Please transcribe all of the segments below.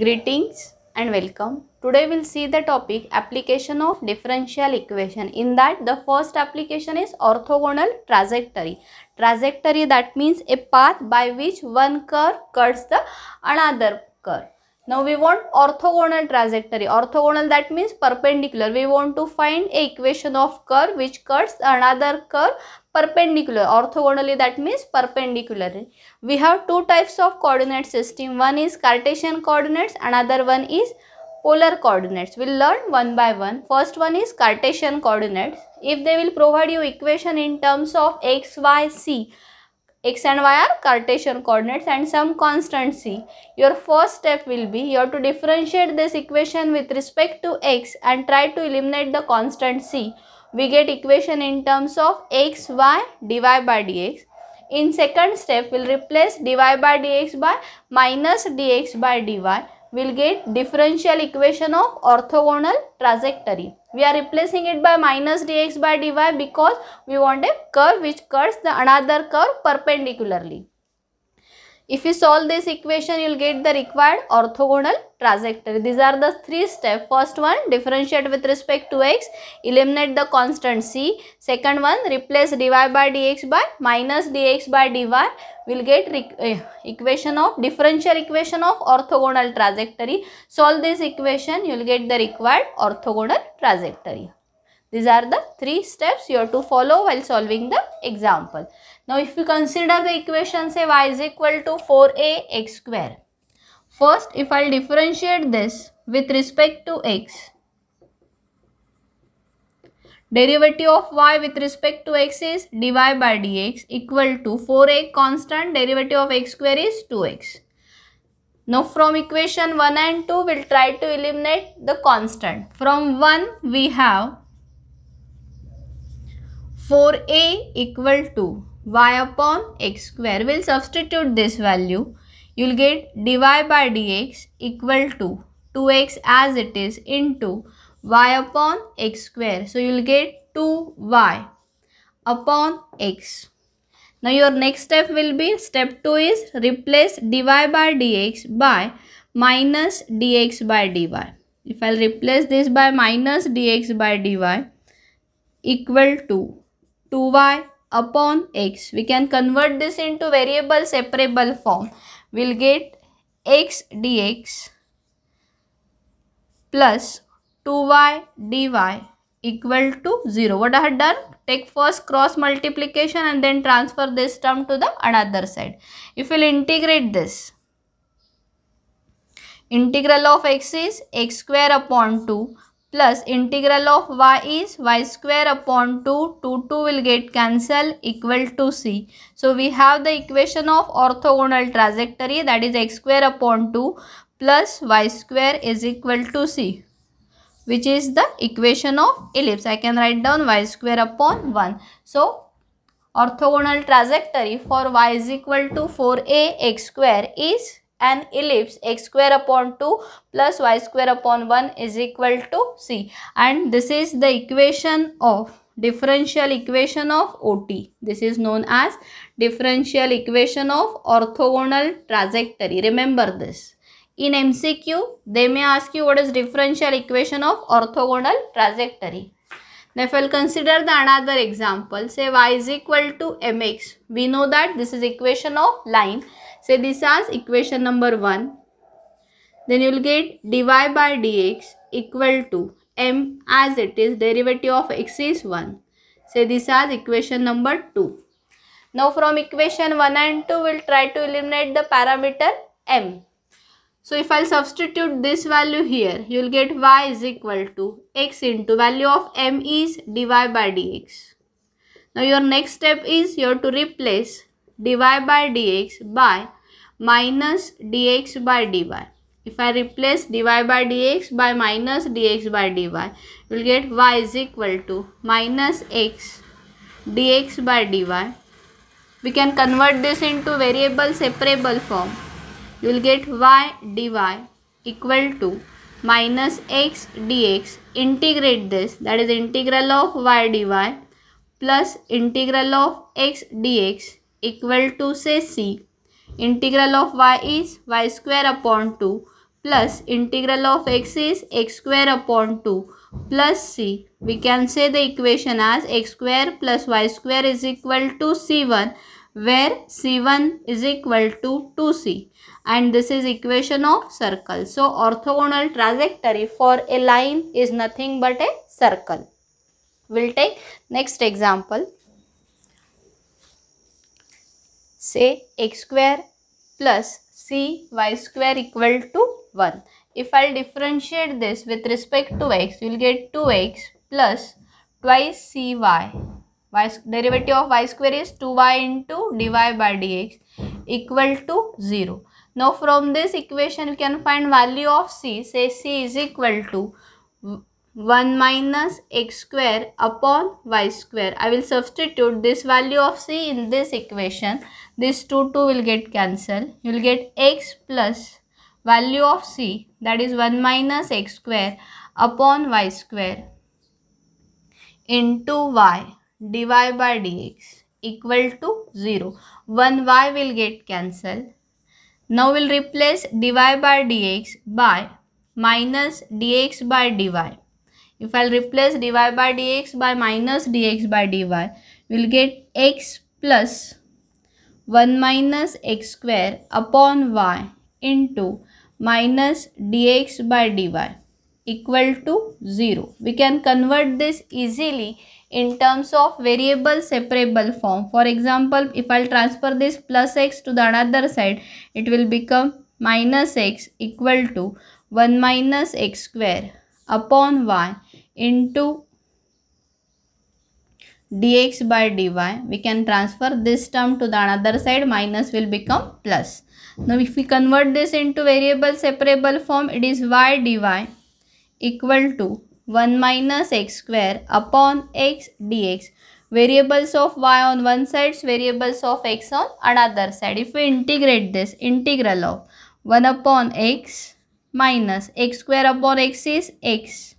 Greetings and welcome. Today we'll see the topic application of differential equation. In that the first application is orthogonal trajectory. Trajectory that means a path by which one curve cuts the another curve. Now we want orthogonal trajectory. Orthogonal that means perpendicular. We want to find a equation of curve which cuts another curve perpendicular orthogonally that means perpendicular. we have two types of coordinate system one is cartesian coordinates another one is polar coordinates we'll learn one by one first one is cartesian coordinates if they will provide you equation in terms of x y c x and y are cartesian coordinates and some constant c. Your first step will be you have to differentiate this equation with respect to x and try to eliminate the constant c we get equation in terms of x, y, dy by dx. In second step, we'll replace dy by dx by minus dx by dy. We'll get differential equation of orthogonal trajectory. We are replacing it by minus dx by dy because we want a curve which cuts the another curve perpendicularly. If you solve this equation, you will get the required orthogonal trajectory. These are the three steps. First one, differentiate with respect to x, eliminate the constant c. Second one, replace dy by dx by minus dx by dy. We will get uh, equation of, differential equation of orthogonal trajectory. Solve this equation, you will get the required orthogonal trajectory. These are the three steps you have to follow while solving the example. Now if you consider the equation say y is equal to 4ax square. First if I differentiate this with respect to x. Derivative of y with respect to x is dy by dx equal to 4a constant derivative of x square is 2x. Now from equation 1 and 2 we'll try to eliminate the constant. From 1 we have 4a equal to y upon x square. We'll substitute this value. You'll get dy by dx equal to 2x as it is into y upon x square. So you'll get 2y upon x. Now your next step will be step 2 is replace dy by dx by minus dx by dy. If I'll replace this by minus dx by dy equal to 2y upon x. We can convert this into variable separable form. We'll get x dx plus 2y dy equal to 0. What I had done? Take first cross multiplication and then transfer this term to the another side. If we'll integrate this, integral of x is x square upon 2 plus integral of y is y square upon 2, 2, 2 will get cancel equal to c. So we have the equation of orthogonal trajectory that is x square upon 2 plus y square is equal to c which is the equation of ellipse. I can write down y square upon 1. So orthogonal trajectory for y is equal to 4a x square is an ellipse x square upon 2 plus y square upon 1 is equal to c and this is the equation of differential equation of OT. This is known as differential equation of orthogonal trajectory. Remember this. In MCQ, they may ask you what is differential equation of orthogonal trajectory. Now, if I'll consider the another example, say y is equal to mx. We know that this is equation of line Say this as equation number 1. Then you will get dy by dx equal to m as it is derivative of x is 1. Say this as equation number 2. Now from equation 1 and 2 we'll try to eliminate the parameter m. So if I'll substitute this value here, you'll get y is equal to x into value of m is dy by dx. Now your next step is you have to replace Divide by dx by minus dx by dy. If I replace dy by dx by minus dx by dy, you will get y is equal to minus x dx by dy. We can convert this into variable separable form. You will get y dy equal to minus x dx. Integrate this that is integral of y dy plus integral of x dx equal to say c. Integral of y is y square upon 2 plus integral of x is x square upon 2 plus c. We can say the equation as x square plus y square is equal to c1 where c1 is equal to 2c and this is equation of circle. So orthogonal trajectory for a line is nothing but a circle. We'll take next example say x square plus cy square equal to 1. If i differentiate this with respect to x, you'll get 2x plus twice cy. derivative of y square is 2y into dy by dx equal to 0. Now from this equation you can find value of c. Say c is equal to 1 minus x square upon y square. I will substitute this value of c in this equation. This two, 2 will get cancelled. You will get x plus value of c that is 1 minus x square upon y square into y dy by dx equal to 0. 1 y will get cancelled. Now we'll replace dy by dx by minus dx by dy. If I'll replace dy by dx by minus dx by dy, we'll get x plus 1 minus x square upon y into minus dx by dy equal to 0. We can convert this easily in terms of variable separable form. For example, if I'll transfer this plus x to the other side, it will become minus x equal to 1 minus x square upon y into dx by dy we can transfer this term to the another side minus will become plus now if we convert this into variable separable form it is y dy equal to 1 minus x square upon x dx variables of y on one side variables of x on another side if we integrate this integral of 1 upon x minus x square upon x is x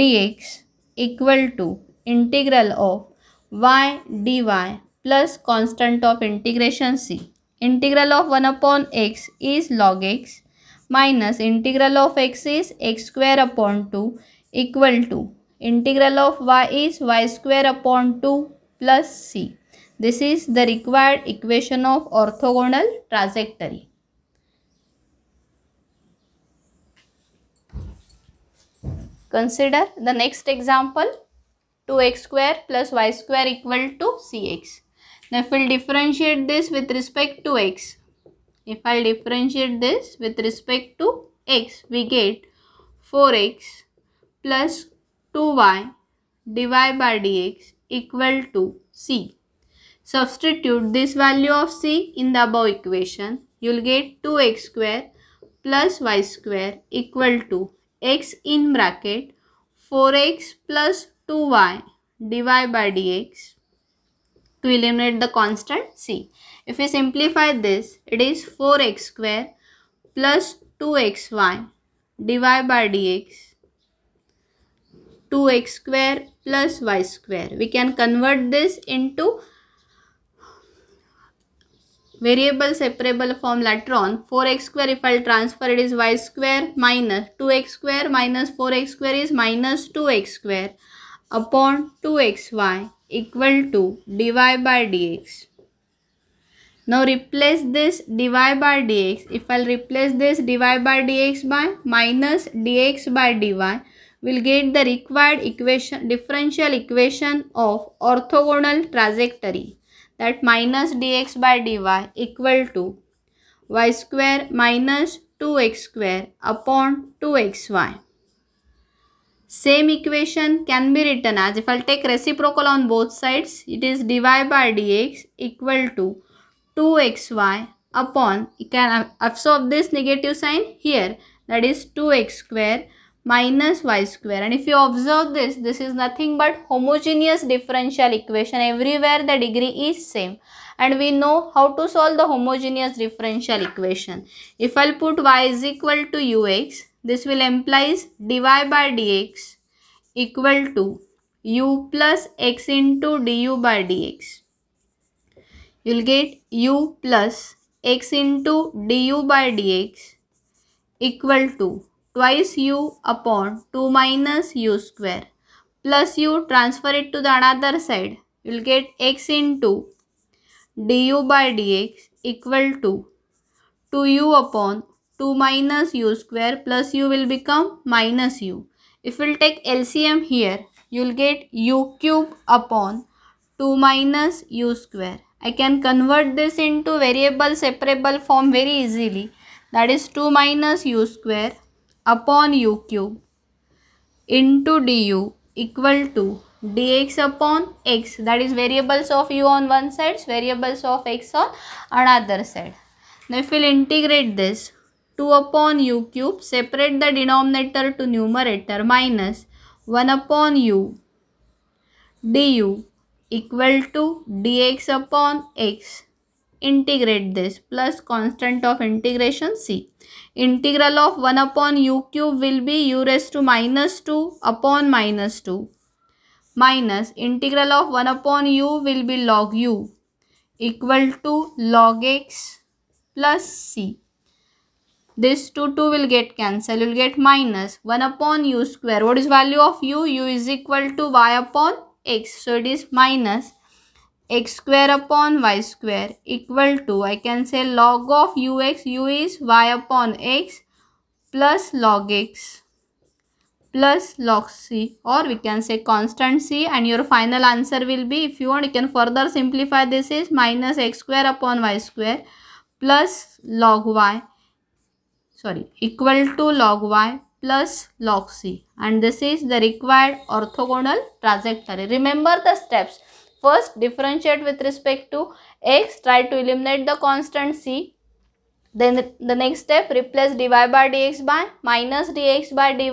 dx equal to integral of y dy plus constant of integration c. Integral of 1 upon x is log x minus integral of x is x square upon 2 equal to integral of y is y square upon 2 plus c. This is the required equation of orthogonal trajectory. Consider the next example. 2x square plus y square equal to cx. Now if I will differentiate this with respect to x, if I'll differentiate this with respect to x, we get 4x plus 2y divided by dx equal to c. Substitute this value of c in the above equation. You'll get 2x square plus y square equal to x in bracket 4x plus 2y dy by dx to eliminate the constant c. If we simplify this, it is 4x square plus 2xy dy by dx 2x square plus y square. We can convert this into variable separable form later on 4x square if i transfer it is y square minus 2x square minus 4x square is minus 2x square upon 2xy equal to dy by dx. Now replace this dy by dx. If I'll replace this dy by dx by minus dx by dy, we'll get the required equation, differential equation of orthogonal trajectory that minus dx by dy equal to y square minus 2x square upon 2xy. Same equation can be written as if I'll take reciprocal on both sides, it is dy by dx equal to 2xy upon, you can absorb this negative sign here, that is 2x square minus y square and if you observe this this is nothing but homogeneous differential equation everywhere the degree is same and we know how to solve the homogeneous differential equation if i'll put y is equal to ux this will implies dy by dx equal to u plus x into du by dx. You'll get u plus x into du by dx equal to twice u upon 2 minus u square plus u transfer it to the another side. You'll get x into du by dx equal to 2u upon 2 minus u square plus u will become minus u. If we'll take LCM here, you'll get u cube upon 2 minus u square. I can convert this into variable separable form very easily. That is 2 minus u square upon u cube into du equal to dx upon x that is variables of u on one side variables of x on another side now if we'll integrate this 2 upon u cube. Separate the denominator to numerator minus 1 upon u du equal to dx upon x. Integrate this plus constant of integration c. Integral of 1 upon u cube will be u raised to minus 2 upon minus 2 minus integral of 1 upon u will be log u equal to log x plus c this 2 2 will get cancel. you you'll get minus 1 upon u square what is value of u u is equal to y upon x so it is minus x square upon y square equal to i can say log of u x. U is y upon x plus log x plus log c or we can say constant c and your final answer will be if you want you can further simplify this is minus x square upon y square plus log y sorry equal to log y plus log c and this is the required orthogonal trajectory. Remember the steps. First differentiate with respect to x, try to eliminate the constant c. Then the, next step replace dy by dx by minus dx by dy.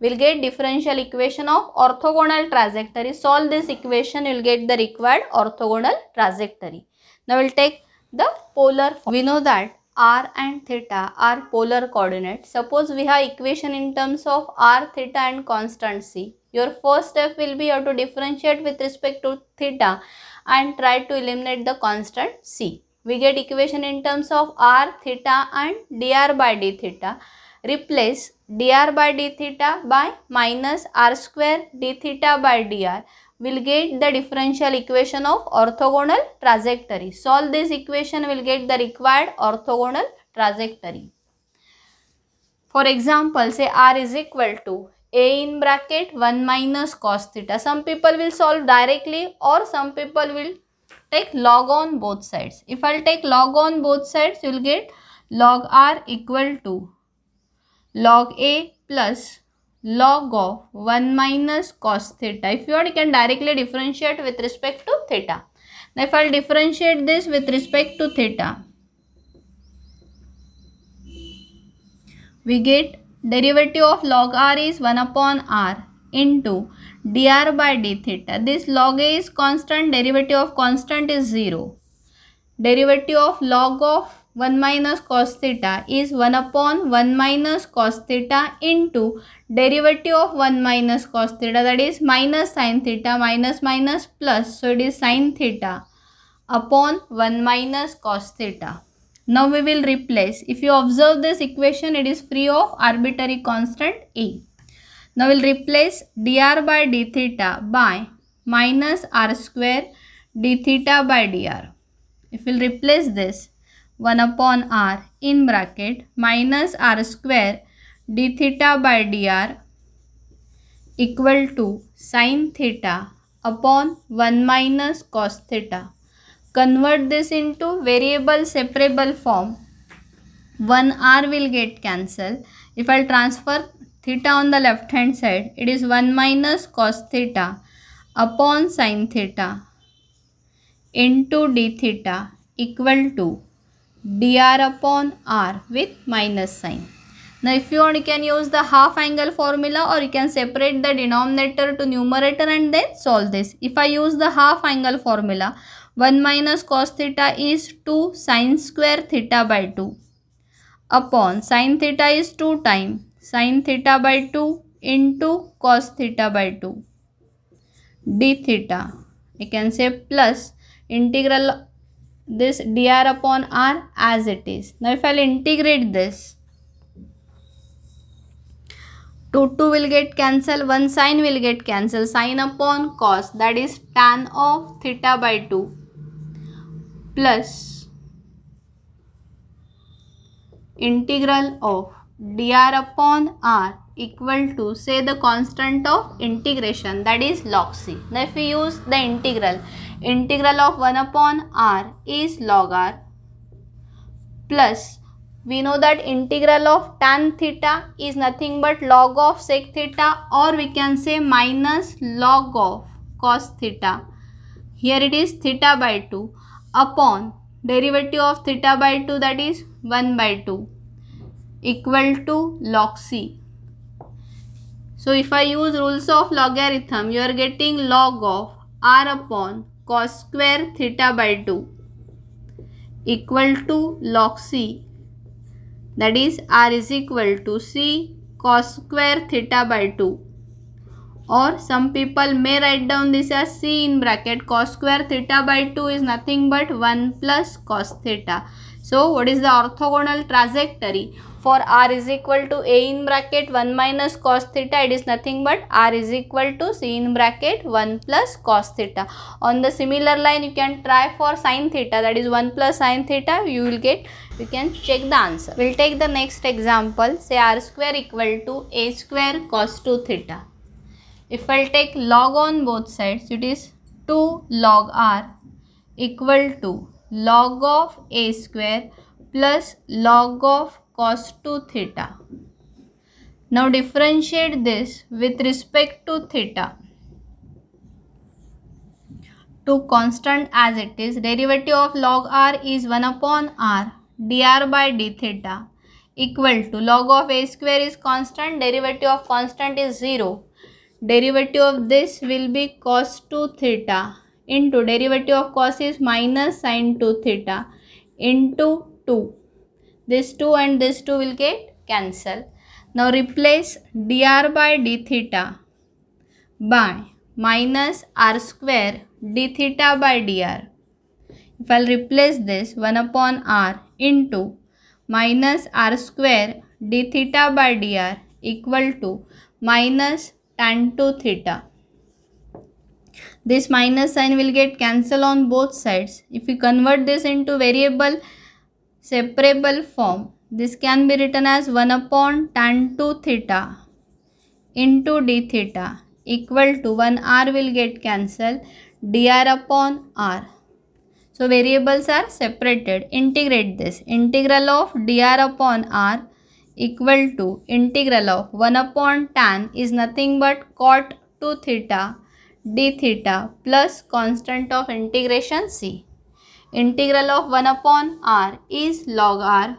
We'll get differential equation of orthogonal trajectory. Solve this equation, you'll get the required orthogonal trajectory. Now we'll take the polar form. We know that r and theta are polar coordinates. Suppose we have equation in terms of r, theta and constant c. Your first step will be how to differentiate with respect to theta and try to eliminate the constant c. We get equation in terms of r, theta and dr by d theta. Replace dr by d theta by minus r square d theta by dr will get the differential equation of orthogonal trajectory. Solve this equation will get the required orthogonal trajectory. For example, say r is equal to a in bracket 1 minus cos theta. Some people will solve directly or some people will take log on both sides. If I will take log on both sides, you will get log r equal to log a plus log of 1 minus cos theta. If you want, you can directly differentiate with respect to theta. Now, if I will differentiate this with respect to theta, we get derivative of log r is 1 upon r into dr by d theta. This log a is constant, derivative of constant is 0. Derivative of log of 1 minus cos theta is 1 upon 1 minus cos theta into derivative of 1 minus cos theta that is minus sin theta minus minus plus so it is sin theta upon 1 minus cos theta. Now we will replace. If you observe this equation it is free of arbitrary constant A. Now we will replace dr by d theta by minus r square d theta by dr. If we will replace this one upon r in bracket minus r square d theta by d r equal to sine theta upon one minus cos theta convert this into variable separable form one r will get cancel if I transfer theta on the left hand side it is one minus cos theta upon sine theta into d theta equal to dr upon r with minus sign. Now if you want you can use the half angle formula or you can separate the denominator to numerator and then solve this. If I use the half angle formula 1 minus cos theta is 2 sine square theta by 2 upon sine theta is 2 time sine theta by 2 into cos theta by 2 d theta you can say plus integral this dr upon r as it is. Now if I will integrate this, 2 2 will get cancelled, 1 sine will get cancelled, sine upon cos that is tan of theta by 2 plus integral of dr upon r equal to say the constant of integration that is log c. Now if we use the integral, Integral of 1 upon r is log r plus we know that integral of tan theta is nothing but log of sec theta or we can say minus log of cos theta. Here it is theta by 2 upon derivative of theta by 2 that is 1 by 2 equal to log c. So if I use rules of logarithm you are getting log of r upon cos square theta by 2 equal to log c that is r is equal to c cos square theta by 2 or some people may write down this as c in bracket cos square theta by 2 is nothing but 1 plus cos theta so what is the orthogonal trajectory for r is equal to a in bracket 1 minus cos theta it is nothing but r is equal to c in bracket 1 plus cos theta. On the similar line you can try for sin theta that is 1 plus sin theta you will get you can check the answer. We will take the next example say r square equal to a square cos 2 theta. If I will take log on both sides it is 2 log r equal to log of a square plus log of cos 2 theta. Now differentiate this with respect to theta. To constant as it is. Derivative of log r is 1 upon r dr by d theta equal to log of a square is constant. Derivative of constant is 0. Derivative of this will be cos 2 theta into derivative of cos is minus sine 2 theta into 2 this 2 and this 2 will get cancelled. Now replace dr by d theta by minus r square d theta by dr. If I'll replace this 1 upon r into minus r square d theta by dr equal to minus tan 2 theta. This minus sign will get cancelled on both sides. If we convert this into variable separable form. This can be written as 1 upon tan 2 theta into d theta equal to 1 r will get cancelled dr upon r. So variables are separated. Integrate this. Integral of dr upon r equal to integral of 1 upon tan is nothing but cot 2 theta d theta plus constant of integration c integral of 1 upon r is log r.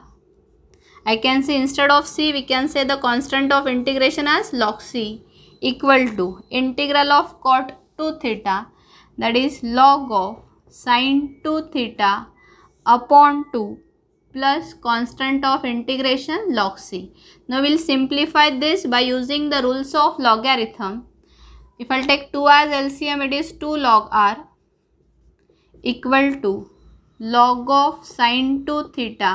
I can say instead of c we can say the constant of integration as log c equal to integral of cot 2 theta that is log of sine 2 theta upon 2 plus constant of integration log c. Now we will simplify this by using the rules of logarithm. If I take 2 as LCM it is 2 log r equal to log of sine to theta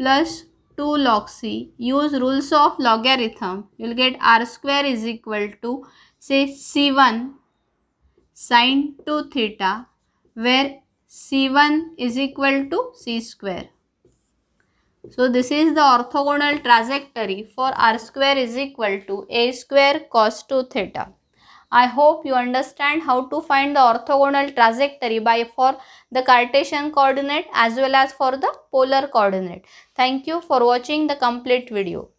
plus 2 log c. Use rules of logarithm. You will get r square is equal to say c1 sine to theta where c1 is equal to c square. So this is the orthogonal trajectory for r square is equal to a square cos 2 theta. I hope you understand how to find the orthogonal trajectory by for the Cartesian coordinate as well as for the polar coordinate. Thank you for watching the complete video.